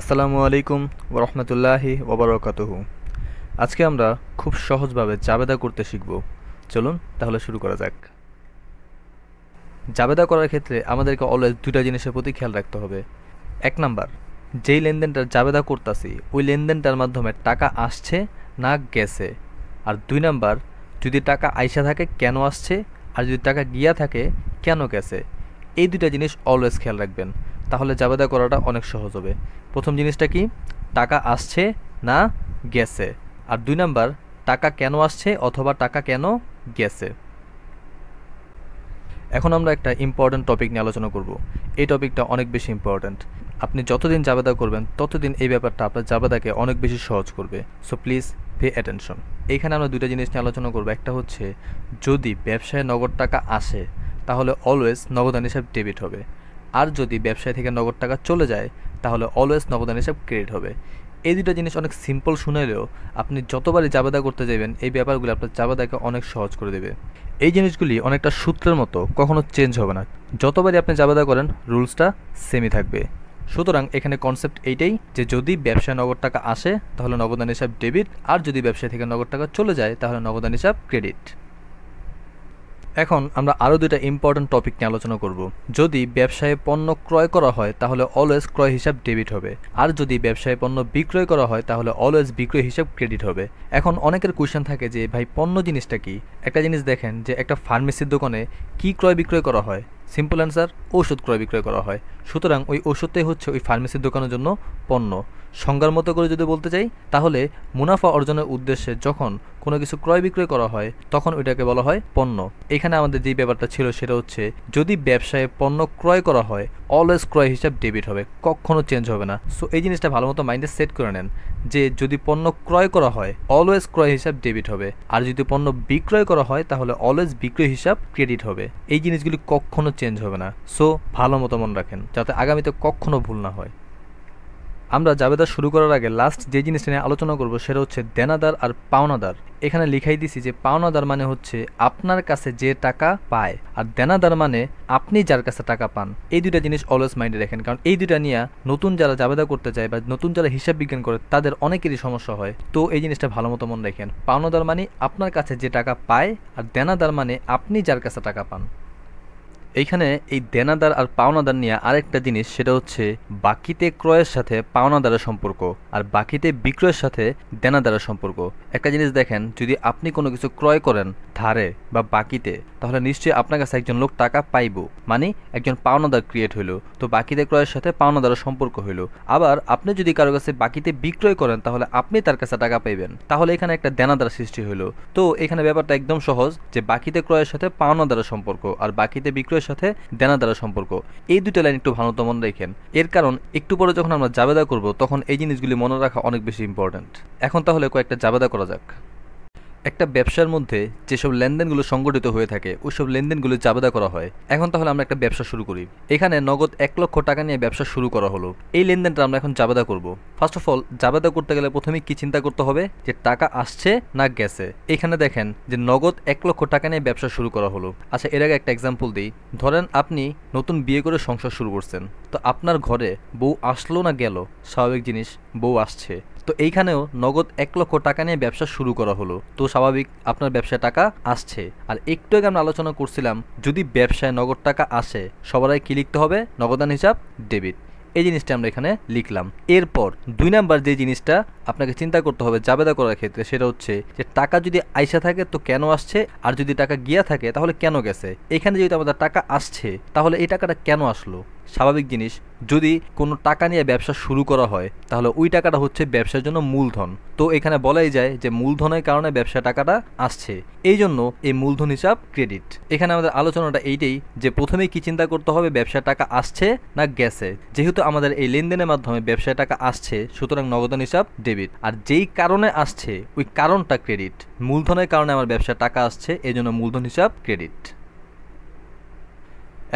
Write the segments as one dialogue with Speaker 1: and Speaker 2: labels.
Speaker 1: আসসালামু আলাইকুম ওরহমতুল্লাহি ওবরকাতহু আজকে আমরা খুব সহজভাবে জাবেদা করতে শিখব চলুন তাহলে শুরু করা যাক জাবেদা করার ক্ষেত্রে আমাদেরকে অলওয়েজ দুটা জিনিসের প্রতি খেয়াল রাখতে হবে এক নাম্বার যেই লেনদেনটার জাবেদা করতেছি ওই লেনদেনটার মাধ্যমে টাকা আসছে না গেছে আর দুই নাম্বার যদি টাকা আইসা থাকে কেন আসছে আর যদি টাকা গিয়া থাকে কেন গেছে এই দুটা জিনিস অলওয়েজ খেয়াল রাখবেন তাহলে জাবেদা করাটা অনেক সহজ হবে প্রথম জিনিসটা কি টাকা আসছে না গেছে আর দুই নাম্বার টাকা কেন আসছে অথবা টাকা কেন গেছে এখন আমরা একটা ইম্পর্ট্যান্ট টপিক নিয়ে আলোচনা করব এই টপিকটা অনেক বেশি ইম্পর্ট্যান্ট আপনি যতদিন জাবেদা করবেন ততদিন এই ব্যাপারটা আপনার জাবেদাকে অনেক বেশি সহজ করবে সো প্লিজ পে অ্যাটেনশন এইখানে আমরা দুইটা জিনিস নিয়ে আলোচনা করবো একটা হচ্ছে যদি ব্যবসায় নগদ টাকা আসে তাহলে অলওয়েজ নগদান হিসাব ডেবিট হবে আর যদি ব্যবসায় থেকে নগদ টাকা চলে যায় তাহলে অলওয়েজ নগদান হিসাব ক্রেডিট হবে এই দুটো জিনিস অনেক সিম্পল শুনাইলেও আপনি যতবারই জাবেদা করতে যাবেন এই ব্যাপারগুলো আপনার জাবেদাকে অনেক সহজ করে দেবে এই জিনিসগুলি অনেকটা সূত্রের মতো কখনো চেঞ্জ হবে না যতবারই আপনি জাবেদা করেন রুলসটা সেমই থাকবে সুতরাং এখানে কনসেপ্ট এইটাই যে যদি ব্যবসায় নগদ টাকা আসে তাহলে নগদান হিসাব ডেবিট আর যদি ব্যবসায় থেকে নগদ টাকা চলে যায় তাহলে নগদান হিসাব ক্রেডিট এখন আমরা আরও দুইটা ইম্পর্ট্যান্ট টপিক নিয়ে আলোচনা করব যদি ব্যবসায় পণ্য ক্রয় করা হয় তাহলে অলওয়েজ ক্রয় হিসাব ডেবিট হবে আর যদি ব্যবসায় পণ্য বিক্রয় করা হয় তাহলে অলওয়েজ বিক্রয় হিসাব ক্রেডিট হবে এখন অনেকের কোয়েশ্চেন থাকে যে ভাই পণ্য জিনিসটা কি একটা জিনিস দেখেন যে একটা ফার্মেসির দোকানে কি ক্রয় বিক্রয় করা হয় সিম্পল অ্যান্সার ঔষধ ক্রয় বিক্রয় করা হয় সুতরাং ওই ঔষধটাই হচ্ছে ওই ফার্মেসির দোকানের জন্য পণ্য সংজ্ঞার মতো করে যদি বলতে চাই তাহলে মুনাফা অর্জনের উদ্দেশ্যে যখন কোনো কিছু ক্রয় বিক্রয় করা হয় তখন ওইটাকে বলা হয় পণ্য এখানে আমাদের যে ব্যাপারটা ছিল সেটা হচ্ছে যদি ব্যবসায় পণ্য ক্রয় করা হয় অলওয়েজ ক্রয় হিসাব ডেবিট হবে কখনও চেঞ্জ হবে না সো এই জিনিসটা ভালো মতো মাইন্ডে সেট করে নেন যে যদি পণ্য ক্রয় করা হয় অলওয়েজ ক্রয় হিসাব ডেবিট হবে আর যদি পণ্য বিক্রয় করা হয় তাহলে অলওয়েজ বিক্রয় হিসাব ক্রেডিট হবে এই জিনিসগুলি কখনো চেঞ্জ হবে না সো ভালো মতো মনে রাখেন যাতে আগামীতে কখনো ভুল না হয় আমরা জাবেদা শুরু করার আগে লাস্ট যে জিনিসটা নিয়ে আলোচনা করব সেটা হচ্ছে দেনাদার আর পাওনাদার এখানে লিখাই দিছি যে পাওনাদার মানে হচ্ছে আপনার কাছে যে টাকা পায় আর দেনাদার মানে আপনি যার কাছে টাকা পান এই দুইটা জিনিস অলওয়েজ মাইন্ডে রাখেন কারণ এই দুইটা নিয়ে নতুন যারা জাবেদা করতে চায় বা নতুন যারা হিসাব বিজ্ঞান করে তাদের অনেকেরই সমস্যা হয় তো এই জিনিসটা ভালো মতো মনে রাখেন পাওনাদার মানে আপনার কাছে যে টাকা পায় আর দেনাদার মানে আপনি যার কাছে টাকা পান এইখানে এই দেনাদার আর পাওনাদার নিয়ে আরেকটা জিনিস সেটা হচ্ছে বাকিতে ক্রয়ের সাথে পাওনাদারের সম্পর্ক আর বাকিতে বিক্রয়ের সাথে দেনাদারের সম্পর্ক একটা জিনিস দেখেন যদি আপনি কোনো কিছু ক্রয় করেন ধারে বা বাকিতে তাহলে নিশ্চয়ই আপনার কাছে একজন লোক টাকা পাইব মানে একজন পাওনাদার ক্রিয়েট হইলো তো বাকিতে ক্রয়ের সাথে পাওনাদারের সম্পর্ক হইলো আবার আপনি যদি কারো কাছে বাকিতে বিক্রয় করেন তাহলে আপনি তার কাছে টাকা পাইবেন তাহলে এখানে একটা দেনাদার সৃষ্টি হইলো তো এখানে ব্যাপারটা একদম সহজ যে বাকিতে ক্রয়ের সাথে পাওনাদারের সম্পর্ক আর বাকিতে বিক্রয় বিজয়ের সাথে দেনাদারা সম্পর্ক এই দুটো লাইন একটু ভালো মনে রেখেন এর কারণ একটু পরে যখন আমরা জাবেদা করব তখন এই জিনিসগুলি মনে রাখা অনেক বেশি ইম্পর্টেন্ট এখন তাহলে কয়েকটা জাবেদা করা যাক একটা ব্যবসার মধ্যে যেসব লেনদেনগুলো সংগঠিত হয়ে থাকে ওইসব লেনদেনগুলো জাবেদা করা হয় এখন তাহলে আমরা একটা ব্যবসা শুরু করি এখানে নগদ এক লক্ষ টাকা নিয়ে ব্যবসা শুরু করা হলো এই লেনদেনটা আমরা এখন জাবেদা করব ফার্স্ট অফ অল জাবেদা করতে গেলে প্রথমে কি চিন্তা করতে হবে যে টাকা আসছে না গেছে এখানে দেখেন যে নগদ এক লক্ষ টাকা নিয়ে ব্যবসা শুরু করা হলো আচ্ছা এর আগে একটা এক্সাম্পল দিই ধরেন আপনি নতুন বিয়ে করে সংসার শুরু করছেন তো আপনার ঘরে বউ আসলো না গেল স্বাভাবিক জিনিস বউ আসছে তো এইখানেও নগদ এক লক্ষ টাকা নিয়ে ব্যবসা শুরু করা হলো তো স্বাভাবিক আপনার ব্যবসায় টাকা আসছে আর একটু আগে আমরা আলোচনা করছিলাম যদি ব্যবসায় নগদ টাকা আসে সবারাই কি লিখতে হবে নগদান হিসাব ডেবিট এই জিনিসটা আমরা এখানে লিখলাম এরপর দুই নাম্বার যে জিনিসটা আপনাকে চিন্তা করতে হবে জাবেদা করার ক্ষেত্রে সেটা হচ্ছে যে টাকা যদি আইসা থাকে তো কেন আসছে আর যদি টাকা গিয়া থাকে তাহলে কেন গেছে এখানে যদি আমাদের টাকা আসছে তাহলে এই টাকাটা কেন আসলো স্বাভাবিক জিনিস যদি কোনো টাকা নিয়ে ব্যবসা শুরু করা হয় তাহলে ওই টাকাটা হচ্ছে ব্যবসার জন্য মূলধন তো এখানে বলাই যায় যে মূলধনের কারণে ব্যবসা টাকাটা আসছে এই জন্য এই মূলধন হিসাব ক্রেডিট এখানে আমাদের আলোচনাটা এইটাই যে প্রথমে কি চিন্তা করতে হবে ব্যবসার টাকা আসছে না গেছে যেহেতু আমাদের এই লেনদেনের মাধ্যমে ব্যবসায় টাকা আসছে সুতরাং নগদন হিসাব ডেবিট ডেবিট আর যেই কারণে আসছে ওই কারণটা ক্রেডিট মূলধনের কারণে আমার ব্যবসার টাকা আসছে এই জন্য মূলধন হিসাব ক্রেডিট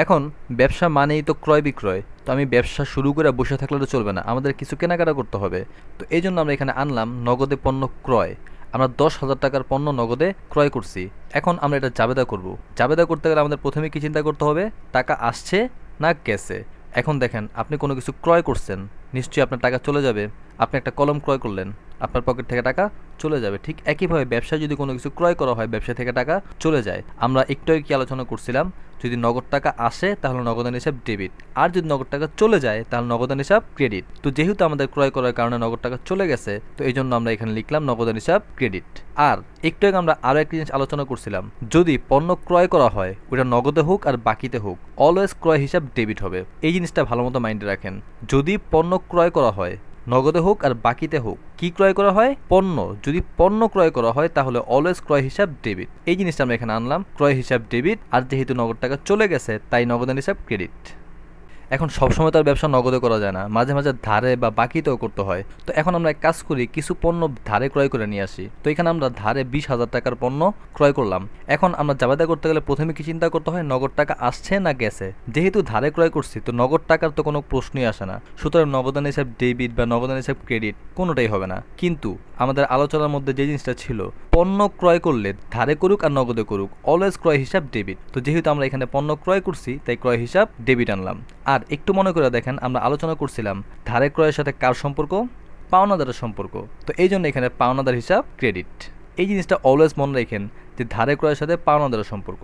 Speaker 1: এখন ব্যবসা মানেই তো ক্রয় বিক্রয় তো আমি ব্যবসা শুরু করে বসে থাকলে তো চলবে না আমাদের কিছু কেনাকাটা করতে হবে তো এই জন্য আমরা এখানে আনলাম নগদে পণ্য ক্রয় আমরা দশ হাজার টাকার পণ্য নগদে ক্রয় করছি এখন আমরা এটা জাবেদা করব জাবেদা করতে গেলে আমাদের প্রথমে কি চিন্তা করতে হবে টাকা আসছে না গেছে এখন দেখেন আপনি কোনো কিছু ক্রয় করছেন নিশ্চয়ই আপনার টাকা চলে যাবে আপনি একটা কলম ক্রয় করলেন আপনার পকেট থেকে টাকা চলে যাবে ঠিক একইভাবে ব্যবসায় যদি কোনো কিছু ক্রয় করা হয় ব্যবসা থেকে টাকা চলে যায় আমরা একটু কি আলোচনা করছিলাম যদি নগদ টাকা আসে তাহলে নগদান হিসাব ডেবিট আর যদি নগদ টাকা চলে যায় তাহলে নগদান হিসাব ক্রেডিট তো যেহেতু আমাদের ক্রয় করার কারণে নগদ টাকা চলে গেছে তো এই জন্য আমরা এখানে লিখলাম নগদান হিসাব ক্রেডিট আর একটু আগে আমরা আরও একটি জিনিস আলোচনা করছিলাম যদি পণ্য ক্রয় করা হয় ওটা নগদে হোক আর বাকিতে হোক অলওয়েজ ক্রয় হিসাব ডেবিট হবে এই জিনিসটা ভালো মতো মাইন্ডে রাখেন যদি পণ্য ক্রয় করা হয় নগদে হোক আর বাকিতে হোক কি ক্রয় করা হয় পণ্য যদি পণ্য ক্রয় করা হয় তাহলে অলওয়েজ ক্রয় হিসাব ডেবিট এই জিনিসটা আমরা এখানে আনলাম ক্রয় হিসাব ডেবিট আর যেহেতু নগদ টাকা চলে গেছে তাই নগদান হিসাব ক্রেডিট এখন সবসময় তার ব্যবসা নগদে করা যায় না মাঝে মাঝে ধারে বা বাকিতেও করতে হয় তো এখন আমরা এক কাজ করি কিছু পণ্য ধারে ক্রয় করে নিয়ে আসি তো এখানে আমরা ধারে বিশ হাজার টাকার পণ্য ক্রয় করলাম এখন আমরা জাবেদা করতে গেলে প্রথমে কি চিন্তা করতে হয় নগদ টাকা আসছে না গেছে যেহেতু ধারে ক্রয় করছি তো নগদ টাকার তো কোনো প্রশ্নই আসে না সুতরাং নগদান হিসাব ডেবিট বা নগদান হিসাব ক্রেডিট কোনোটাই হবে না কিন্তু আমাদের আলোচনার মধ্যে যে জিনিসটা ছিল পণ্য ক্রয় করলে ধারে করুক আর নগদে করুক অলওয়েজ ক্রয় হিসাব ডেবিট তো যেহেতু আমরা এখানে পণ্য ক্রয় করছি তাই ক্রয় হিসাব ডেবিট আনলাম আর একটু মনে করে দেখেন আমরা আলোচনা করছিলাম ধারে ক্রয়ের সাথে কার সম্পর্ক পাওনাদারের সম্পর্ক তো এই জন্য এখানে পাওনাদার হিসাব ক্রেডিট এই জিনিসটা অলওয়েজ মনে রাখেন যে ধারে ক্রয়ের সাথে পাওনাদারের সম্পর্ক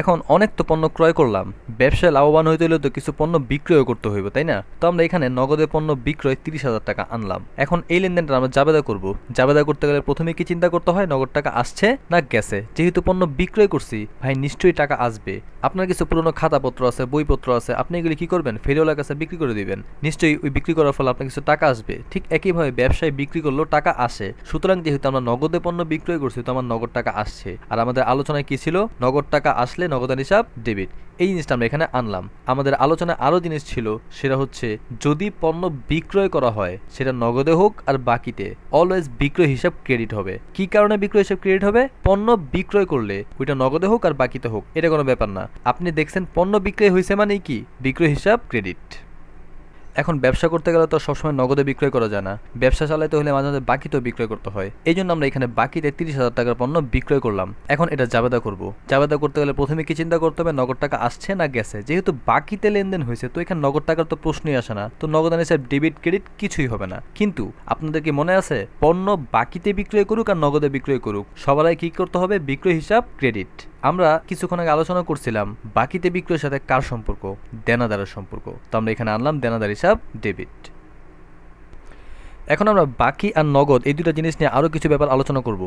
Speaker 1: এখন অনেক তো পণ্য ক্রয় করলাম ব্যবসায় লাভবান হইতে হলে তো কিছু পণ্য বিক্রয় করতে হইব তাই না তো আমরা এখানে নগদে পণ্য বিক্রয় তিরিশ হাজার টাকা আনলাম এখন এই লেনদেনটা আমরা জাবেদা করব জাবেদা করতে গেলে প্রথমে কি চিন্তা করতে হয় নগদ টাকা আসছে না গেছে যেহেতু পণ্য বিক্রয় করছি ভাই নিশ্চয়ই টাকা আসবে আপনার কিছু পুরনো খাতাপত্র আছে বইপত্র আছে আপনি এগুলি কি করবেন ফেরিওয়ালার কাছে বিক্রি করে দিবেন নিশ্চয়ই ওই বিক্রি করার ফলে আপনার কিছু টাকা আসবে ঠিক একইভাবে ব্যবসায় বিক্রি করলেও টাকা আসে সুতরাং যেহেতু আমরা নগদে পণ্য বিক্রয় করছি তো আমার নগদ টাকা আসছে আর আমাদের আলোচনায় কি ছিল নগদ টাকা আস আসলে নগদান হিসাব ডেবিট এই জিনিসটা আমরা এখানে আনলাম আমাদের আলোচনায় আরও জিনিস ছিল সেটা হচ্ছে যদি পণ্য বিক্রয় করা হয় সেটা নগদে হোক আর বাকিতে অলওয়েজ বিক্রয় হিসাব ক্রেডিট হবে কি কারণে বিক্রয় হিসাব ক্রেডিট হবে পণ্য বিক্রয় করলে ওইটা নগদে হোক আর বাকিতে হোক এটা কোনো ব্যাপার না আপনি দেখছেন পণ্য বিক্রয় হয়েছে মানে কি বিক্রয় হিসাব ক্রেডিট এখন ব্যবসা করতে গেলে তো সবসময় নগদে বিক্রয় করা যায় না ব্যবসা চালাইতে হলে মাঝে মাঝে বাকিতেও বিক্রয় করতে হয় এই জন্য আমরা এখানে বাকিতে তিরিশ হাজার টাকার পণ্য বিক্রয় করলাম এখন এটা জাবেদা করব জাবেদা করতে গেলে প্রথমে কি চিন্তা করতে হবে নগদ টাকা আসছে না গেছে যেহেতু বাকিতে লেনদেন হয়েছে তো এখানে নগদ টাকার তো প্রশ্নই আসে না তো নগদ হিসাব ডেবিট ক্রেডিট কিছুই হবে না কিন্তু আপনাদের কি মনে আছে পণ্য বাকিতে বিক্রয় করুক আর নগদে বিক্রয় করুক সবাই কি করতে হবে বিক্রয় হিসাব ক্রেডিট আমরা কিছুক্ষণ আগে আলোচনা করছিলাম বাকিতে বিক্রয়ের সাথে কার সম্পর্ক দেনাদারের সম্পর্ক তো আমরা এখানে আনলাম দেনাদার হিসাব ডেবিট এখন আমরা বাকি আর নগদ এই দুটো জিনিস নিয়ে আরও কিছু ব্যাপার আলোচনা করব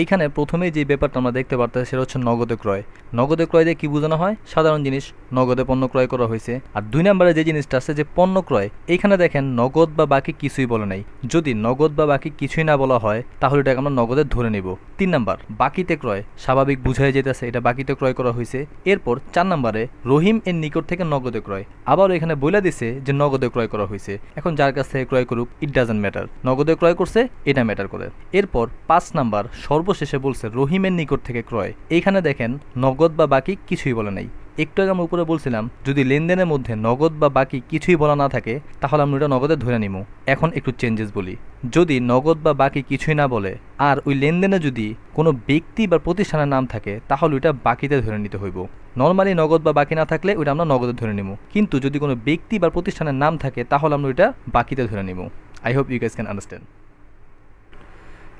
Speaker 1: এইখানে প্রথমেই যে ব্যাপারটা আমরা দেখতে পারতে সেটা হচ্ছে নগদে ক্রয় নগদে ক্রয় দিয়ে কী বোঝানো হয় সাধারণ জিনিস নগদে পণ্য ক্রয় করা হয়েছে আর দুই নম্বরে যে জিনিসটা আছে যে পণ্য ক্রয় এইখানে দেখেন নগদ বা বাকি কিছুই বলে নাই যদি নগদ বা বাকি কিছুই না বলা হয় তাহলে এটাকে আমরা নগদে ধরে নিব তিন নাম্বার বাকিতে ক্রয় স্বাভাবিক বুঝাই যেতেছে এটা বাকিতে ক্রয় করা হয়েছে এরপর চার নাম্বারে রহিম এর নিকট থেকে নগদে ক্রয় আবার এখানে বলে দিছে যে নগদে ক্রয় করা হয়েছে এখন যার কাছ থেকে ক্রয় করুক ইট ডাজেন্ট ম্যাটার নগদে ক্রয় করছে এটা ম্যাটার করে এরপর পাঁচ নাম্বার সর্ব সর্বশেষে বলছে রহিমের নিকট থেকে ক্রয় এইখানে দেখেন নগদ বা বাকি কিছুই বলে নাই একটু আগে আমি উপরে বলছিলাম যদি লেনদেনের মধ্যে নগদ বা বাকি কিছুই বলা না থাকে তাহলে আমরা ওটা নগদে ধরে নিব এখন একটু চেঞ্জেস বলি যদি নগদ বা বাকি কিছুই না বলে আর ওই লেনদেনে যদি কোনো ব্যক্তি বা প্রতিষ্ঠানের নাম থাকে তাহলে ওইটা বাকিতে ধরে নিতে হইব নর্মালি নগদ বা বাকি না থাকলে ওইটা আমরা নগদে ধরে নিব কিন্তু যদি কোনো ব্যক্তি বা প্রতিষ্ঠানের নাম থাকে তাহলে আমরা ওইটা বাকিতে ধরে নিব I hope you guess can understand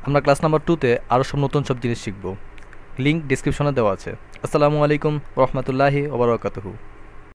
Speaker 1: আমরা ক্লাস নাম্বার টুতে আরও সব নতুন সব জিনিস শিখব লিঙ্ক ডিসক্রিপশনে দেওয়া আছে আসসালামু আলাইকুম রহমতুল্লাহি ওবরাকাতহু